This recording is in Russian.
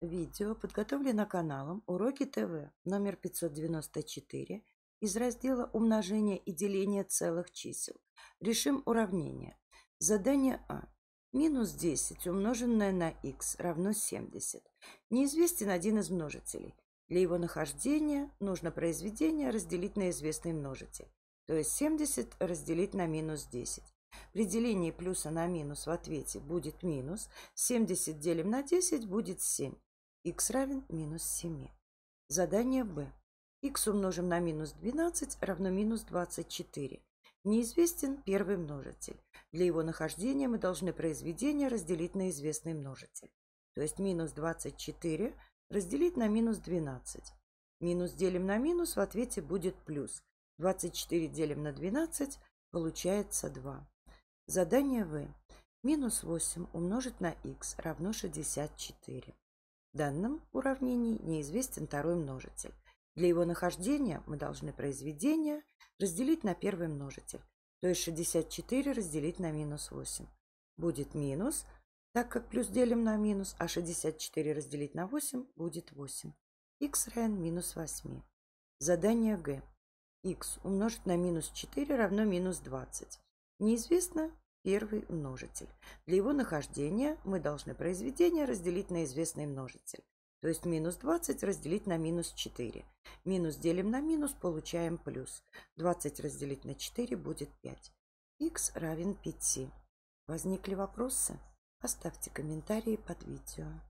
Видео подготовлено каналом «Уроки ТВ» номер 594 из раздела «Умножение и деление целых чисел». Решим уравнение. Задание А. Минус 10 умноженное на х равно 70. Неизвестен один из множителей. Для его нахождения нужно произведение разделить на известный множитель, то есть 70 разделить на минус 10. При делении плюса на минус в ответе будет минус, 70 делим на 10 будет 7 x равен минус 7. Задание b. x умножим на минус 12 равно минус 24. Неизвестен первый множитель. Для его нахождения мы должны произведение разделить на известный множитель. То есть минус 24 разделить на минус 12. Минус делим на минус, в ответе будет плюс. 24 делим на 12, получается 2. Задание В. Минус 8 умножить на х равно 64. В данном уравнении неизвестен второй множитель. Для его нахождения мы должны произведение разделить на первый множитель, то есть 64 разделить на минус 8. Будет минус, так как плюс делим на минус, а 64 разделить на 8 будет 8. x равен минус 8. Задание Г. x умножить на минус 4 равно минус 20. Неизвестно, первый множитель. Для его нахождения мы должны произведение разделить на известный множитель. То есть минус 20 разделить на минус 4. Минус делим на минус, получаем плюс. 20 разделить на 4 будет 5. Х равен 5. Возникли вопросы? Оставьте комментарии под видео.